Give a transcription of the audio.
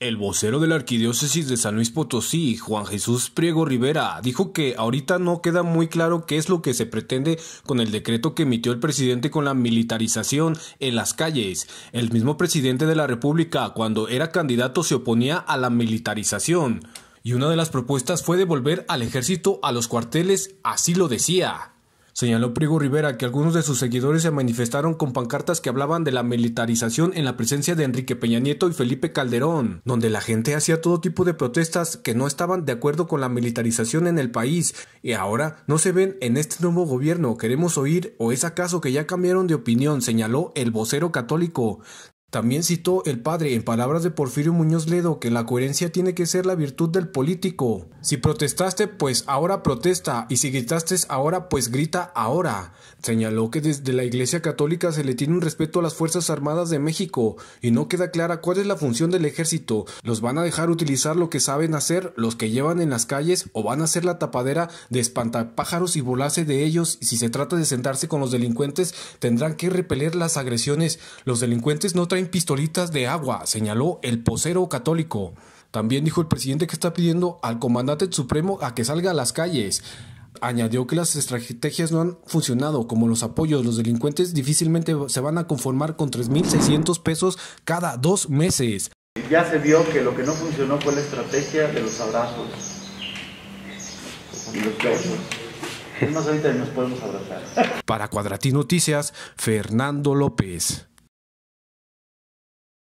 El vocero de la Arquidiócesis de San Luis Potosí, Juan Jesús Priego Rivera, dijo que ahorita no queda muy claro qué es lo que se pretende con el decreto que emitió el presidente con la militarización en las calles. El mismo presidente de la República, cuando era candidato, se oponía a la militarización. Y una de las propuestas fue devolver al ejército a los cuarteles, así lo decía. Señaló Prigo Rivera que algunos de sus seguidores se manifestaron con pancartas que hablaban de la militarización en la presencia de Enrique Peña Nieto y Felipe Calderón, donde la gente hacía todo tipo de protestas que no estaban de acuerdo con la militarización en el país y ahora no se ven en este nuevo gobierno. Queremos oír o es acaso que ya cambiaron de opinión, señaló el vocero católico. También citó el padre en palabras de Porfirio Muñoz Ledo que la coherencia tiene que ser la virtud del político. Si protestaste, pues ahora protesta, y si gritaste ahora, pues grita ahora. Señaló que desde la Iglesia Católica se le tiene un respeto a las Fuerzas Armadas de México, y no queda clara cuál es la función del ejército. ¿Los van a dejar utilizar lo que saben hacer, los que llevan en las calles, o van a hacer la tapadera de espantapájaros y volarse de ellos? Y si se trata de sentarse con los delincuentes, tendrán que repeler las agresiones. Los delincuentes no en pistolitas de agua, señaló el posero católico. También dijo el presidente que está pidiendo al comandante supremo a que salga a las calles. Añadió que las estrategias no han funcionado, como los apoyos. de Los delincuentes difícilmente se van a conformar con 3.600 pesos cada dos meses. Ya se vio que lo que no funcionó fue la estrategia de los abrazos ahorita nos podemos abrazar. Para Cuadratín Noticias, Fernando López.